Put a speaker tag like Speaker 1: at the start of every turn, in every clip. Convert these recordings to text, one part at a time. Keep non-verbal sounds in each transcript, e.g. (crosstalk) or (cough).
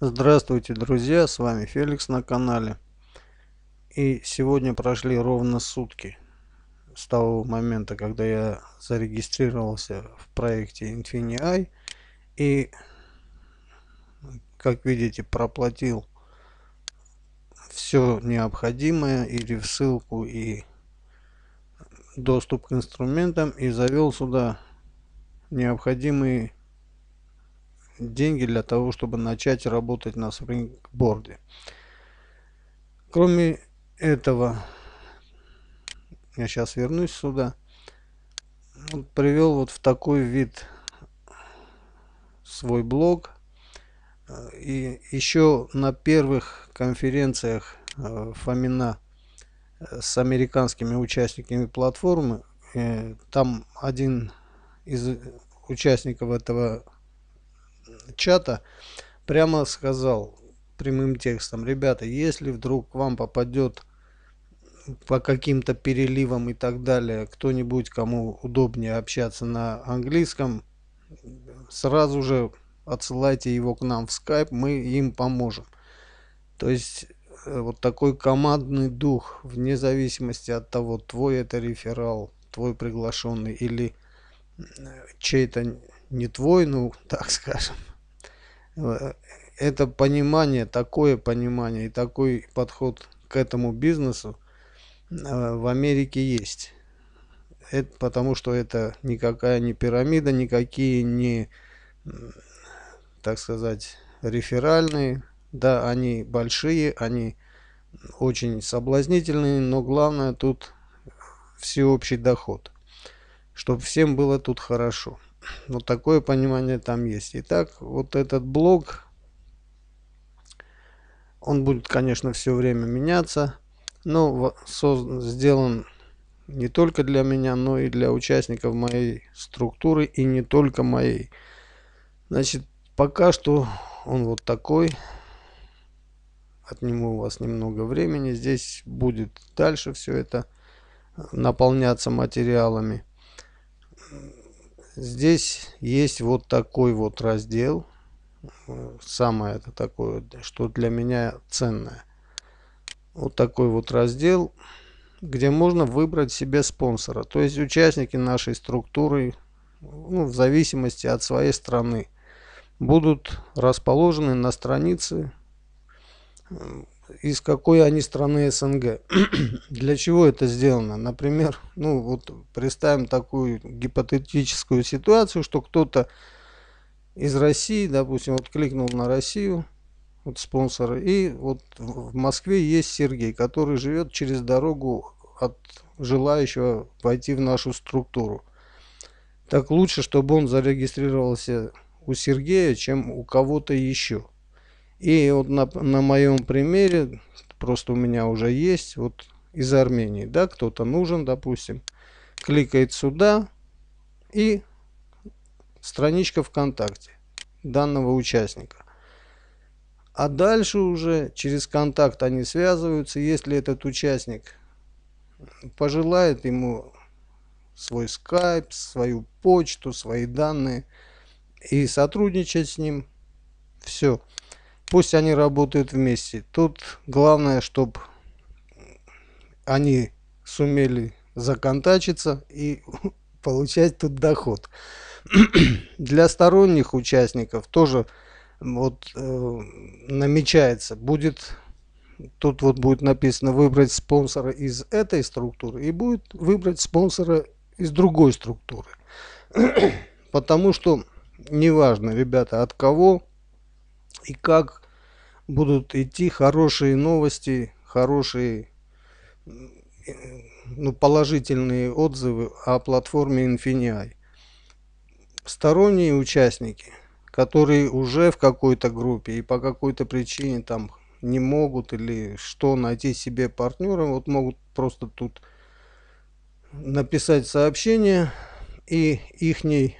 Speaker 1: Здравствуйте, друзья! С вами Феликс на канале. И сегодня прошли ровно сутки с того момента, когда я зарегистрировался в проекте InfiniEye и, как видите, проплатил все необходимое или в ссылку и доступ к инструментам, и завел сюда необходимые деньги для того, чтобы начать работать на спрингборде. Кроме этого, я сейчас вернусь сюда, вот привел вот в такой вид свой блог. Э, и еще на первых конференциях э, Фомина э, с американскими участниками платформы, там один из участников этого чата прямо сказал прямым текстом, ребята, если вдруг к вам попадет по каким-то переливам и так далее кто-нибудь, кому удобнее общаться на английском, сразу же отсылайте его к нам в скайп, мы им поможем. То есть э, вот такой командный дух, вне зависимости от того, твой это реферал, твой приглашенный или э, чей-то не твой, ну, (laughs) так скажем. Э, это понимание, такое понимание и такой подход к этому бизнесу э, в Америке есть. Это потому что это никакая не пирамида, никакие не, так сказать, реферальные. Да, они большие, они очень соблазнительные, но главное тут всеобщий доход. Чтобы всем было тут хорошо. Вот такое понимание там есть. Итак, вот этот блок, он будет, конечно, все время меняться, но создан, сделан не только для меня, но и для участников моей структуры и не только моей. Значит, пока что он вот такой. Отниму у вас немного времени. Здесь будет дальше все это наполняться материалами здесь есть вот такой вот раздел. Самое это такое, что для меня ценное. Вот такой вот раздел, где можно выбрать себе спонсора. То есть участники нашей структуры, ну, в зависимости от своей страны, будут расположены на странице из какой они страны СНГ. (clears throat) Для чего это сделано? Например, ну вот представим такую гипотетическую ситуацию, что кто-то из России, допустим, вот кликнул на Россию, вот спонсор, и вот в Москве есть Сергей, который живет через дорогу от желающего войти в нашу структуру. Так лучше, чтобы он зарегистрировался у Сергея, чем у кого-то еще. И вот на, на моем примере, просто у меня уже есть, вот из Армении, да, кто-то нужен, допустим, кликает сюда и страничка ВКонтакте данного участника. А дальше уже через контакт они связываются. Если этот участник пожелает ему свой скайп, свою почту, свои данные и сотрудничать с ним, все. Пусть они работают вместе. Тут главное, чтобы они сумели законтачиться и (laughs) получать тут доход. (clears throat) Для сторонних участников тоже вот э, намечается, будет тут вот будет написано выбрать спонсора из этой структуры и будет выбрать спонсора из другой структуры. (clears throat) Потому что неважно, ребята, от кого и как будут идти хорошие новости, хорошие ну, положительные отзывы о платформе Infini. Сторонние участники, которые уже в какой-то группе и по какой-то причине там не могут или что найти себе партнера, вот могут просто тут написать сообщение и ихний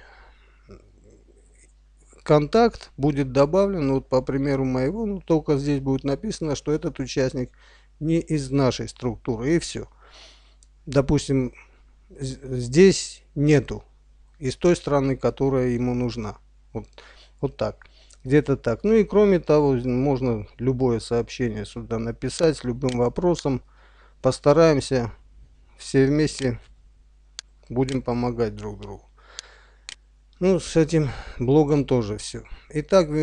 Speaker 1: контакт будет добавлен, вот по примеру моего, ну, только здесь будет написано, что этот участник не из нашей структуры и все. Допустим, здесь нету из той страны, которая ему нужна. Вот, вот так. Где-то так. Ну и кроме того, можно любое сообщение сюда написать любым вопросом. Постараемся все вместе будем помогать друг другу. Ну, с этим блогом тоже все. Итак, в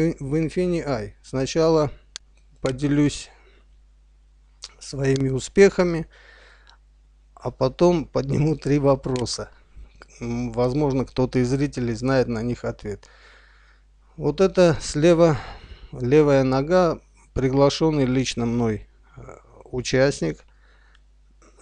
Speaker 1: Infini-i сначала поделюсь своими успехами, а потом подниму три вопроса. Возможно, кто-то из зрителей знает на них ответ. Вот это слева левая нога, приглашенный лично мной э, участник.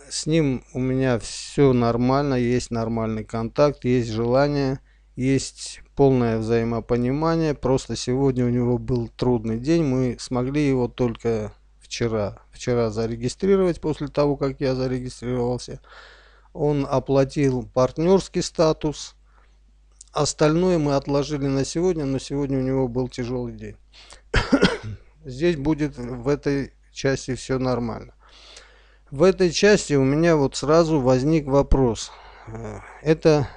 Speaker 1: С ним у меня все нормально, есть нормальный контакт, есть желание – есть полное взаимопонимание. Просто сегодня у него был трудный день. Мы смогли его только вчера. Вчера зарегистрировать после того, как я зарегистрировался. Он оплатил партнерский статус. Остальное мы отложили на сегодня, но сегодня у него был тяжелый день. (coughs) Здесь будет в этой части все нормально. В этой части у меня вот сразу возник вопрос. Э, это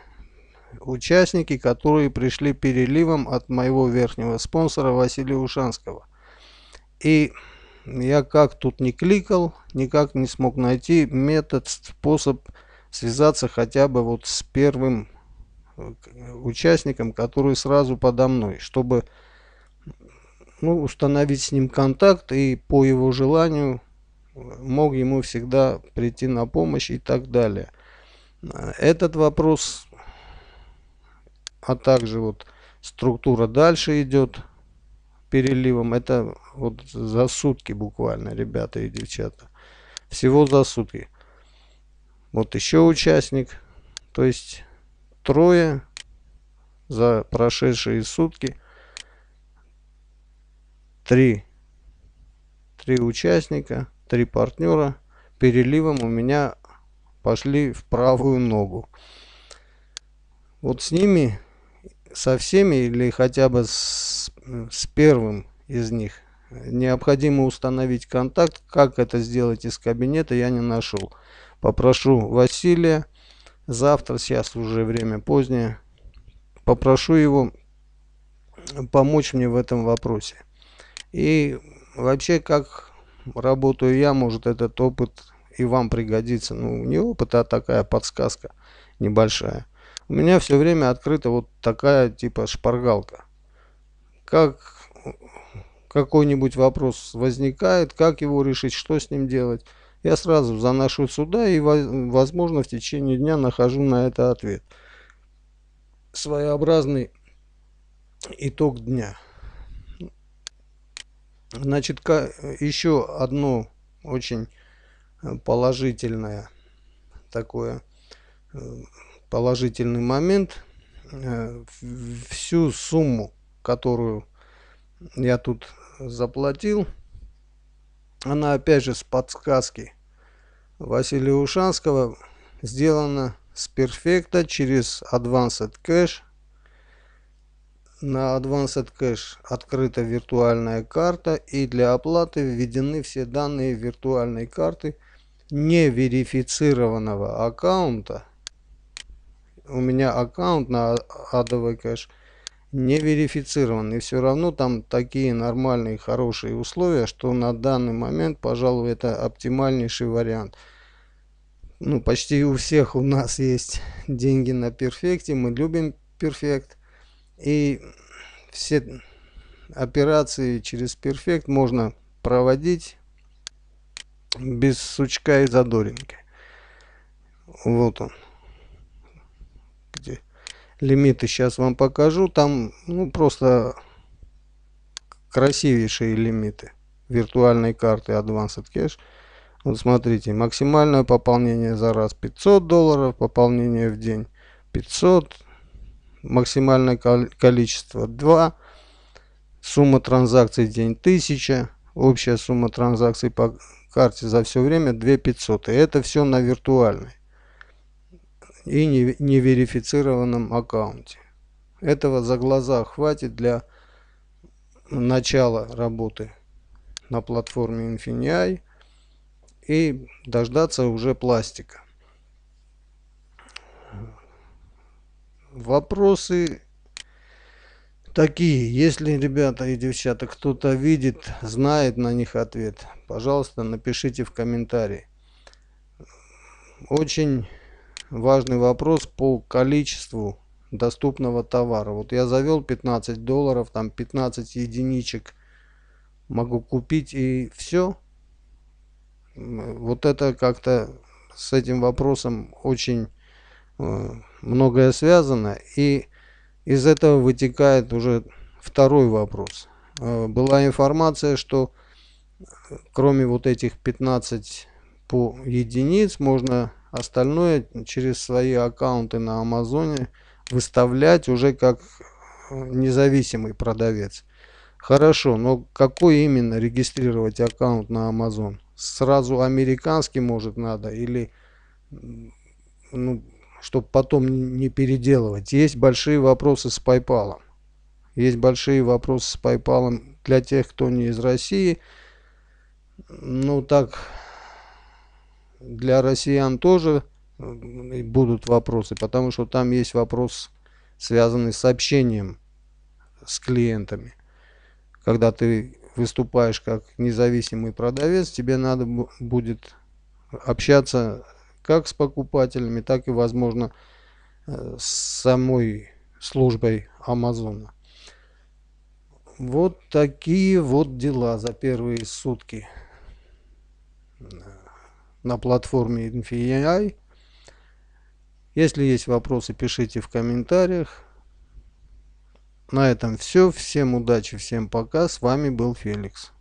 Speaker 1: Участники, которые пришли переливом от моего верхнего спонсора Василия Ушанского. И я как тут не кликал, никак не смог найти метод, способ связаться хотя бы вот с первым э, участником, который сразу подо мной, чтобы ну, установить с ним контакт и по его желанию э, мог ему всегда прийти на помощь и так далее. Э, этот вопрос а также вот структура дальше идет переливом. Это вот за сутки буквально, ребята и девчата. Всего за сутки. Вот еще участник. То есть трое за прошедшие сутки. Три. Три участника, три партнера переливом у меня пошли в правую ногу. Вот с ними со всеми или хотя бы с, с первым из них. Необходимо установить контакт. Как это сделать из кабинета, я не нашел. Попрошу Василия завтра, сейчас уже время позднее, попрошу его помочь мне в этом вопросе. И вообще, как работаю я, может этот опыт и вам пригодится. Ну, не опыт, а такая подсказка небольшая. У меня все время открыта вот такая типа шпаргалка. Как какой-нибудь вопрос возникает, как его решить, что с ним делать, я сразу заношу сюда и, возможно, в течение дня нахожу на это ответ. Своеобразный итог дня. Значит, еще одно очень положительное такое э, положительный момент. Э, всю сумму, которую я тут заплатил, она опять же с подсказки Василия Ушанского сделана с перфекта через Advanced Cash. На Advanced Cash открыта виртуальная карта и для оплаты введены все данные виртуальной карты неверифицированного аккаунта у меня аккаунт на адовый кэш не верифицирован. И все равно там такие нормальные, хорошие условия, что на данный момент, пожалуй, это оптимальнейший вариант. Ну, почти у всех у нас есть деньги на перфекте. Мы любим перфект. И все операции через перфект можно проводить без сучка и задоринки. Вот он где лимиты сейчас вам покажу. Там ну, просто красивейшие лимиты виртуальной карты Advanced Cash. Вот смотрите, максимальное пополнение за раз 500 долларов, пополнение в день 500, максимальное количество 2, сумма транзакций день 1000, общая сумма транзакций по карте за все время 2500. И это все на виртуальной и неверифицированном аккаунте. Этого за глаза хватит для начала работы на платформе Infinii и дождаться уже пластика. Вопросы такие. Если, ребята и девчата, кто-то видит, знает на них ответ, пожалуйста, напишите в комментарии. Очень важный вопрос по количеству доступного товара. Вот я завел 15 долларов, там 15 единичек могу купить и все. Вот это как-то с этим вопросом очень э, многое связано. И из этого вытекает уже второй вопрос. Э, была информация, что э, кроме вот этих 15 по единиц можно остальное через свои аккаунты на Амазоне выставлять уже как э, независимый продавец. Хорошо, но какой именно регистрировать аккаунт на Amazon? Сразу американский может надо или ну, чтобы потом не переделывать. Есть большие вопросы с PayPal. Есть большие вопросы с PayPal для тех, кто не из России. Ну так для россиян тоже э, будут вопросы, потому что там есть вопрос, связанный с общением с клиентами. Когда ты выступаешь как независимый продавец, тебе надо будет общаться как с покупателями, так и, возможно, э, с самой службой Амазона. Вот такие вот дела за первые сутки на платформе NFI. Если есть вопросы, пишите в комментариях. На этом все. Всем удачи, всем пока. С вами был Феликс.